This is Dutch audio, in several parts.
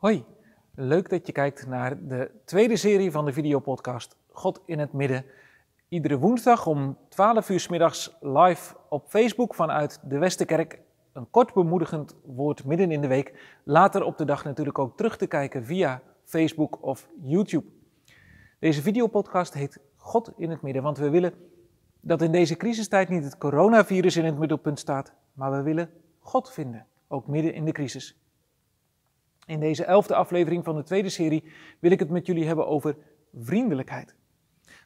Hoi, leuk dat je kijkt naar de tweede serie van de videopodcast God in het Midden. Iedere woensdag om 12 uur s middags live op Facebook vanuit de Westerkerk. Een kort bemoedigend woord midden in de week. Later op de dag natuurlijk ook terug te kijken via Facebook of YouTube. Deze videopodcast heet God in het Midden, want we willen dat in deze crisistijd niet het coronavirus in het middelpunt staat, maar we willen God vinden, ook midden in de crisis. In deze elfde aflevering van de tweede serie wil ik het met jullie hebben over vriendelijkheid.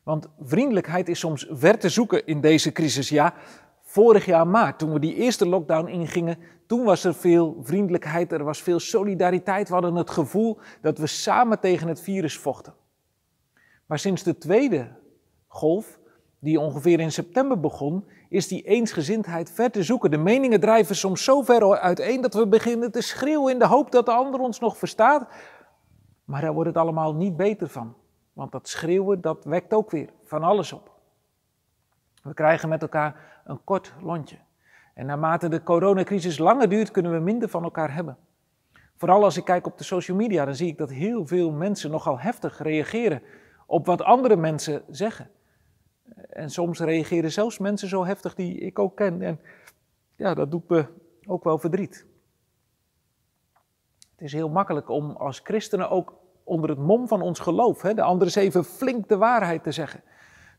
Want vriendelijkheid is soms ver te zoeken in deze crisis. Ja, vorig jaar maart, toen we die eerste lockdown ingingen, toen was er veel vriendelijkheid, er was veel solidariteit. We hadden het gevoel dat we samen tegen het virus vochten. Maar sinds de tweede golf die ongeveer in september begon, is die eensgezindheid ver te zoeken. De meningen drijven soms zo ver uiteen dat we beginnen te schreeuwen in de hoop dat de ander ons nog verstaat. Maar daar wordt het allemaal niet beter van. Want dat schreeuwen, dat wekt ook weer van alles op. We krijgen met elkaar een kort lontje. En naarmate de coronacrisis langer duurt, kunnen we minder van elkaar hebben. Vooral als ik kijk op de social media, dan zie ik dat heel veel mensen nogal heftig reageren op wat andere mensen zeggen. En soms reageren zelfs mensen zo heftig die ik ook ken. En ja, dat doet me ook wel verdriet. Het is heel makkelijk om als christenen ook onder het mom van ons geloof, hè, de anderen eens even flink de waarheid te zeggen.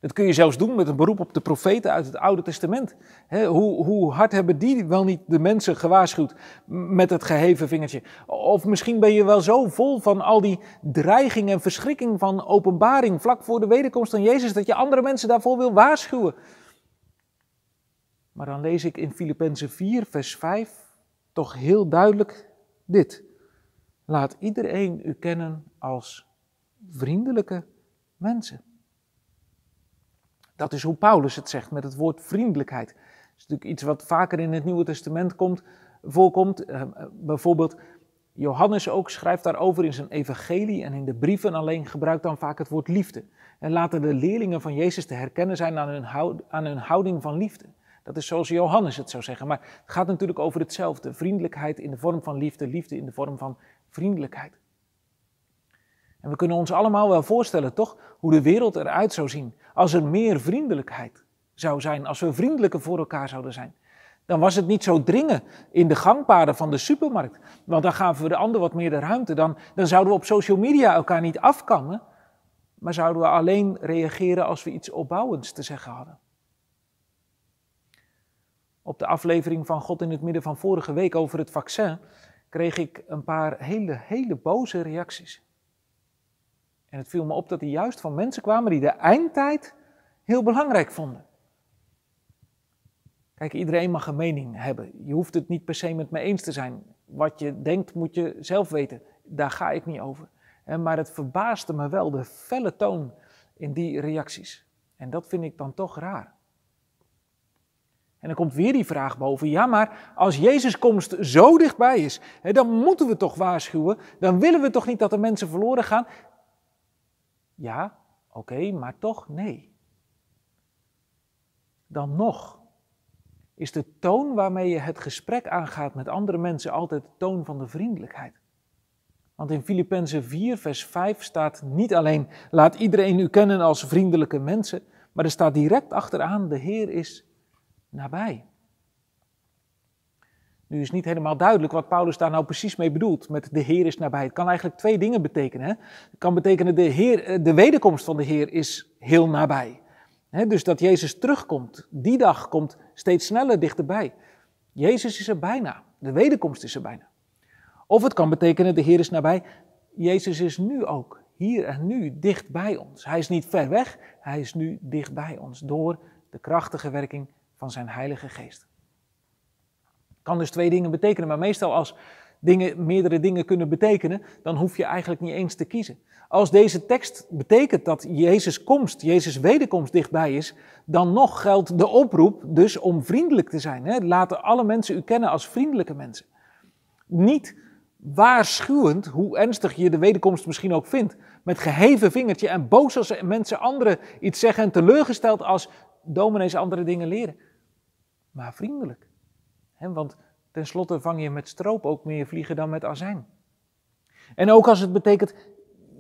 Dat kun je zelfs doen met een beroep op de profeten uit het Oude Testament. hoe, hoe, hard hebben die wel niet de mensen gewaarschuwd met het geheven vingertje? Of misschien ben je wel zo vol van al die dreiging en verschrikking van openbaring vlak voor de wederkomst van Jezus dat je andere mensen daarvoor wil waarschuwen. Maar dan lees ik in Filippenzen 4, vers 5 toch heel duidelijk dit. Laat iedereen u kennen als vriendelijke mensen. Dat is hoe Paulus het zegt met het woord vriendelijkheid. Dat is natuurlijk iets wat vaker in het Nieuwe Testament komt, voorkomt. Ehm, eh, bijvoorbeeld Johannes ook schrijft daarover in zijn evangelie en in de brieven, alleen gebruikt dan vaak het woord liefde. En laten de leerlingen van Jezus te herkennen zijn aan hun, houd, aan hun houding van liefde. Dat is zoals Johannes het zou zeggen, maar het gaat natuurlijk over hetzelfde. Vriendelijkheid in de vorm van liefde, liefde in de vorm van vriendelijkheid. En we kunnen ons allemaal wel voorstellen, toch, hoe de wereld eruit zou zien als er meer vriendelijkheid zou zijn, als we vriendelijker voor elkaar zouden zijn. Dan was het niet zo dringen in de gangpaden van de supermarkt, want dan gaven we de ander wat meer de ruimte. Dan, dan zouden we op social media elkaar niet afkammen, maar zouden we alleen reageren als we iets opbouwends te zeggen hadden. Op de aflevering van God in het midden van vorige week over het vaccin kreeg ik een paar hele, hele boze reacties. En het viel me op dat die juist van mensen kwamen die de eindtijd heel belangrijk vonden. Kijk, iedereen mag een mening hebben. Je hoeft het niet per se met me eens te zijn. Wat je denkt moet je zelf weten. Daar ga ik niet over. Maar het verbaasde me wel de felle toon in die reacties. En dat vind ik dan toch raar. En dan komt weer die vraag boven: ja, maar als Jezus' komst zo dichtbij is, dan moeten we toch waarschuwen. Dan willen we toch niet dat de mensen verloren gaan. Ja, oké, maar toch nee. Dan nog is de toon waarmee je het gesprek aangaat met andere mensen altijd de toon van de vriendelijkheid. Want in Filippenzen 4, vers 5 staat niet alleen laat iedereen u kennen als vriendelijke mensen, maar er staat direct achteraan de Heer is nabij. Nu is niet helemaal duidelijk wat Paulus daar nou precies mee bedoelt met de Heer is nabij. Het kan eigenlijk twee dingen betekenen. Het kan betekenen de, heer, eh, de wederkomst van de Heer is heel nabij. dus dat Jezus terugkomt, die dag komt steeds sneller dichterbij. Jezus is er bijna, de wederkomst is er bijna. Of het kan betekenen de Heer is nabij, Jezus is nu ook, hier en nu, dicht bij ons. Hij is niet ver weg, hij is nu dicht bij ons door de krachtige werking van zijn Heilige Geest. Kan dus twee dingen betekenen, maar meestal als dingen, meerdere dingen kunnen betekenen, dan hoef je eigenlijk niet eens te kiezen. Als deze tekst betekent dat Jezus komst, Jezus wederkomst dichtbij is, dan nog geldt de oproep dus om vriendelijk te zijn. Hè? Laten alle mensen u kennen als vriendelijke mensen. Niet waarschuwend, hoe ernstig je de wederkomst misschien ook vindt, met geheven vingertje en boos als mensen anderen iets zeggen en teleurgesteld als dominees andere dingen leren. Maar vriendelijk want tenslotte vang je met stroop ook meer vliegen dan met azijn. En ook als het betekent,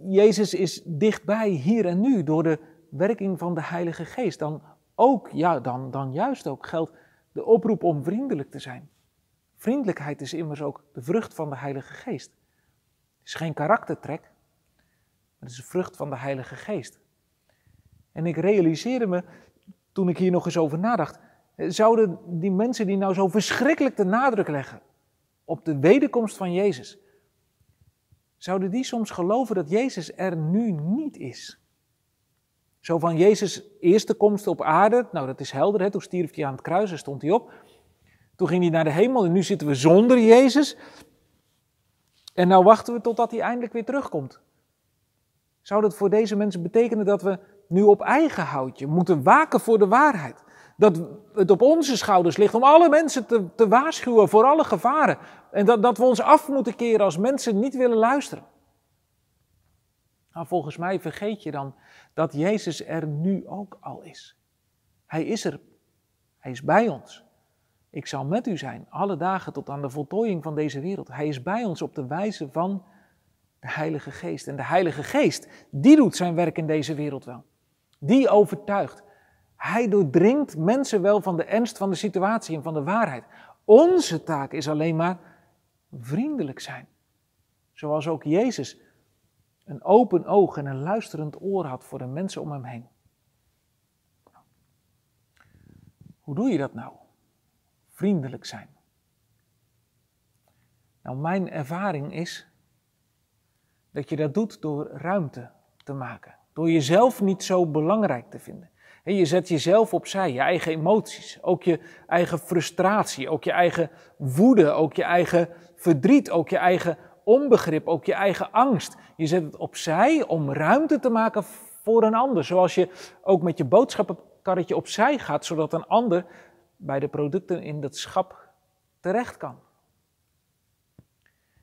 Jezus is dichtbij, hier en nu, door de werking van de Heilige Geest, dan ook, ja, dan, dan juist ook geldt de oproep om vriendelijk te zijn. Vriendelijkheid is immers ook de vrucht van de Heilige Geest. Het is geen karaktertrek, maar het is de vrucht van de Heilige Geest. En ik realiseerde me, toen ik hier nog eens over nadacht, zouden die mensen die nou zo verschrikkelijk de nadruk leggen op de wederkomst van Jezus, zouden die soms geloven dat Jezus er nu niet is? Zo van Jezus' eerste komst op aarde, nou dat is helder, hè? toen stierf hij aan het kruis en stond hij op. Toen ging hij naar de hemel en nu zitten we zonder Jezus. En nou wachten we totdat hij eindelijk weer terugkomt. Zou dat voor deze mensen betekenen dat we nu op eigen houtje moeten waken voor de waarheid? dat het op onze schouders ligt om alle mensen te, te waarschuwen voor alle gevaren. En dat, dat we ons af moeten keren als mensen niet willen luisteren. Nou, volgens mij vergeet je dan dat Jezus er nu ook al is. Hij is er. Hij is bij ons. Ik zal met u zijn, alle dagen tot aan de voltooiing van deze wereld. Hij is bij ons op de wijze van de Heilige Geest. En de Heilige Geest, die doet zijn werk in deze wereld wel. Die overtuigt, hij doordringt mensen wel van de ernst van de situatie en van de waarheid. Onze taak is alleen maar vriendelijk zijn. Zoals ook Jezus een open oog en een luisterend oor had voor de mensen om hem heen. Hoe doe je dat nou? Vriendelijk zijn. Nou, mijn ervaring is dat je dat doet door ruimte te maken. Door jezelf niet zo belangrijk te vinden je zet jezelf opzij, je eigen emoties, ook je eigen frustratie, ook je eigen woede, ook je eigen verdriet, ook je eigen onbegrip, ook je eigen angst. Je zet het opzij om ruimte te maken voor een ander. Zoals je ook met je boodschappenkarretje opzij gaat, zodat een ander bij de producten in dat schap terecht kan.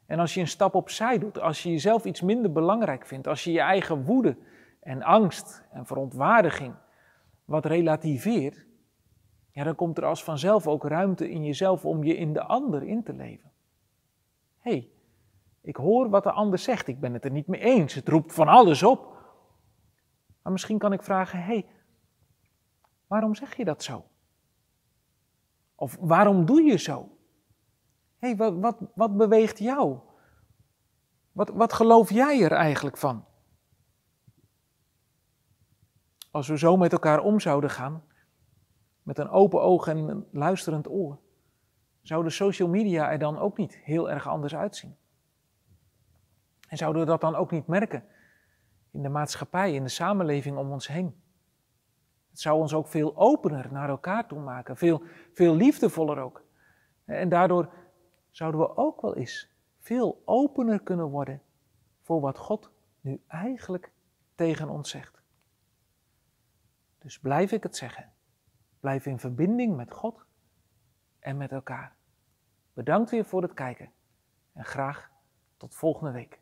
En als je een stap opzij doet, als je jezelf iets minder belangrijk vindt, als je je eigen woede en angst en verontwaardiging wat relativeert, ja, dan komt er als vanzelf ook ruimte in jezelf om je in de ander in te leven. Hé, hey, ik hoor wat de ander zegt, ik ben het er niet mee eens, het roept van alles op. Maar misschien kan ik vragen, hé, hey, waarom zeg je dat zo? Of waarom doe je zo? Hé, hey, wat, wat, wat beweegt jou? Wat, wat geloof jij er eigenlijk van? Als we zo met elkaar om zouden gaan, met een open oog en een luisterend oor, zouden social media er dan ook niet heel erg anders uitzien. En zouden we dat dan ook niet merken in de maatschappij, in de samenleving om ons heen. Het zou ons ook veel opener naar elkaar toe maken, veel, veel liefdevoller ook. En daardoor zouden we ook wel eens veel opener kunnen worden voor wat God nu eigenlijk tegen ons zegt. Dus blijf ik het zeggen. Blijf in verbinding met God en met elkaar. Bedankt weer voor het kijken en graag tot volgende week.